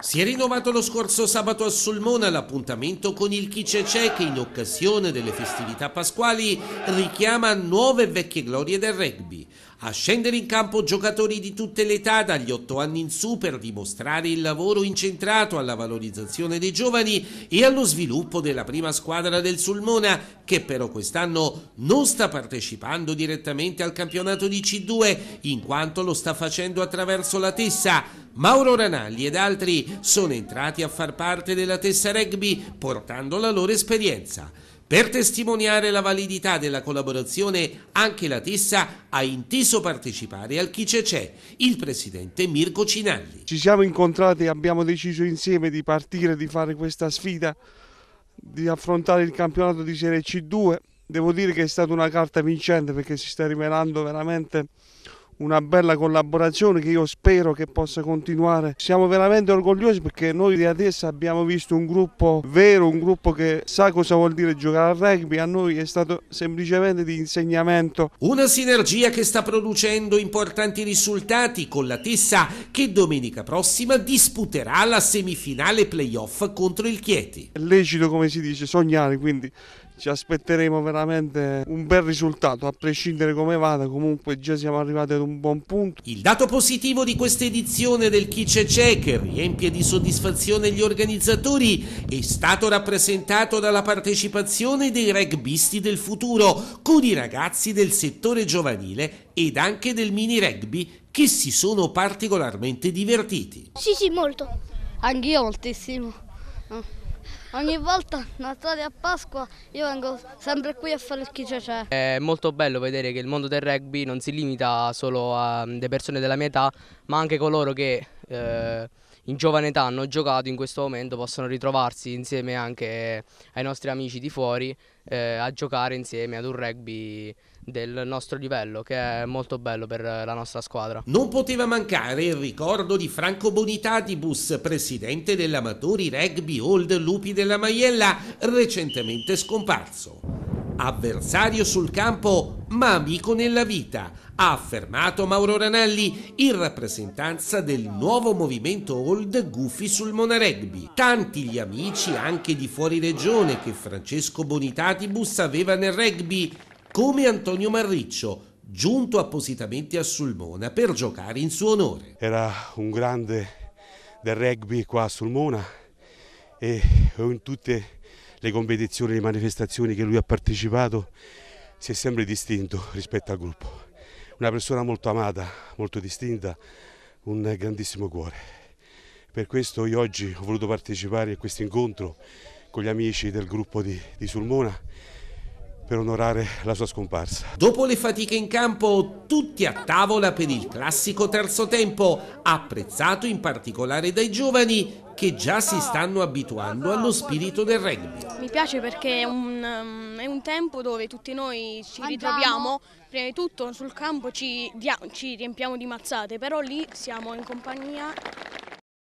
Si è rinnovato lo scorso sabato a Sulmona l'appuntamento con il Chicecè che in occasione delle festività pasquali richiama nuove e vecchie glorie del rugby. A scendere in campo giocatori di tutte le età dagli 8 anni in su per dimostrare il lavoro incentrato alla valorizzazione dei giovani e allo sviluppo della prima squadra del Sulmona che però quest'anno non sta partecipando direttamente al campionato di C2 in quanto lo sta facendo attraverso la Tessa. Mauro Ranalli ed altri sono entrati a far parte della Tessa Rugby portando la loro esperienza. Per testimoniare la validità della collaborazione, anche la Tessa ha inteso partecipare al Chi c'è c'è, il presidente Mirko Cinalli. Ci siamo incontrati e abbiamo deciso insieme di partire, di fare questa sfida, di affrontare il campionato di Serie C2. Devo dire che è stata una carta vincente perché si sta rivelando veramente una bella collaborazione che io spero che possa continuare. Siamo veramente orgogliosi perché noi di Atessa abbiamo visto un gruppo vero, un gruppo che sa cosa vuol dire giocare al rugby, a noi è stato semplicemente di insegnamento. Una sinergia che sta producendo importanti risultati con la Tessa che domenica prossima disputerà la semifinale playoff contro il Chieti. È lecito come si dice sognare, quindi ci aspetteremo veramente un bel risultato, a prescindere come vada, comunque già siamo arrivati ad un buon punto. Il dato positivo di questa edizione del Chi c'è c'è, che riempie di soddisfazione gli organizzatori, è stato rappresentato dalla partecipazione dei rugbisti del futuro, con i ragazzi del settore giovanile ed anche del mini rugby che si sono particolarmente divertiti. Sì, sì, molto. Anch'io moltissimo. Ah. Ogni volta Natale a Pasqua io vengo sempre qui a fare il chi c'è. Cioè. È molto bello vedere che il mondo del rugby non si limita solo a delle mm, persone della mia età, ma anche coloro che eh, in giovane età hanno giocato in questo momento possono ritrovarsi insieme anche ai nostri amici di fuori eh, a giocare insieme ad un rugby del nostro livello che è molto bello per la nostra squadra. Non poteva mancare il ricordo di Franco Bonitatibus, presidente dell'Amatori Rugby Old Lupi della Maiella, recentemente scomparso. Avversario sul campo, ma amico nella vita, ha affermato Mauro Ranalli in rappresentanza del nuovo movimento Old Goofy sul Monaregbi. Tanti gli amici anche di fuori regione che Francesco Bonitatibus aveva nel rugby, come Antonio Marriccio, giunto appositamente a Sulmona per giocare in suo onore. Era un grande del rugby qua a Sulmona e in tutte le competizioni, le manifestazioni che lui ha partecipato, si è sempre distinto rispetto al gruppo. Una persona molto amata, molto distinta, un grandissimo cuore. Per questo io oggi ho voluto partecipare a questo incontro con gli amici del gruppo di, di Sulmona per onorare la sua scomparsa. Dopo le fatiche in campo, tutti a tavola per il classico terzo tempo, apprezzato in particolare dai giovani che già si stanno abituando allo spirito del rugby. Mi piace perché è un, um, è un tempo dove tutti noi ci ritroviamo, prima di tutto sul campo ci, ci riempiamo di mazzate, però lì siamo in compagnia